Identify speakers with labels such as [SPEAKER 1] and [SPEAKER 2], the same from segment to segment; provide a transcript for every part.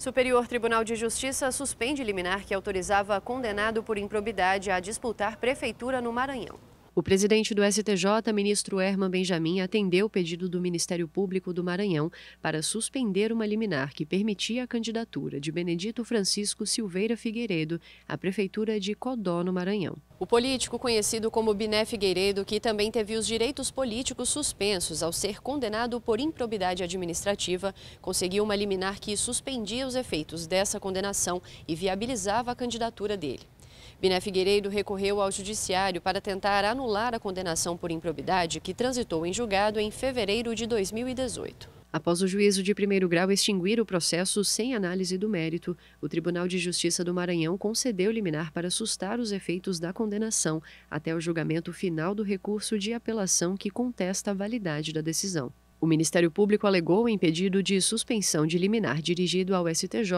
[SPEAKER 1] Superior Tribunal de Justiça suspende liminar que autorizava condenado por improbidade a disputar prefeitura no Maranhão. O presidente do STJ, ministro Herman Benjamin, atendeu o pedido do Ministério Público do Maranhão para suspender uma liminar que permitia a candidatura de Benedito Francisco Silveira Figueiredo à Prefeitura de Codó, no Maranhão. O político conhecido como Biné Figueiredo, que também teve os direitos políticos suspensos ao ser condenado por improbidade administrativa, conseguiu uma liminar que suspendia os efeitos dessa condenação e viabilizava a candidatura dele. Biné Figueiredo recorreu ao Judiciário para tentar anular a condenação por improbidade que transitou em julgado em fevereiro de 2018. Após o juízo de primeiro grau extinguir o processo sem análise do mérito, o Tribunal de Justiça do Maranhão concedeu liminar para sustar os efeitos da condenação até o julgamento final do recurso de apelação que contesta a validade da decisão. O Ministério Público alegou em pedido de suspensão de liminar dirigido ao STJ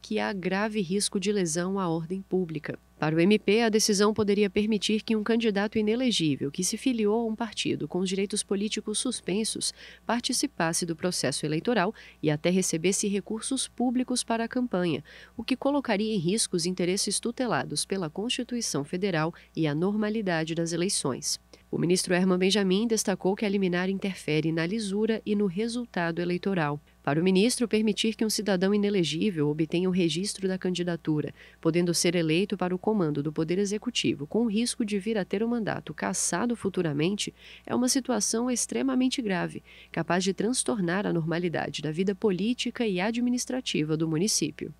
[SPEAKER 1] que há grave risco de lesão à ordem pública. Para o MP, a decisão poderia permitir que um candidato inelegível que se filiou a um partido com os direitos políticos suspensos participasse do processo eleitoral e até recebesse recursos públicos para a campanha, o que colocaria em risco os interesses tutelados pela Constituição Federal e a normalidade das eleições. O ministro Herman Benjamin destacou que a liminar interfere na lisura e no resultado eleitoral. Para o ministro, permitir que um cidadão inelegível obtenha o registro da candidatura, podendo ser eleito para o comando do Poder Executivo, com o risco de vir a ter o mandato cassado futuramente, é uma situação extremamente grave, capaz de transtornar a normalidade da vida política e administrativa do município.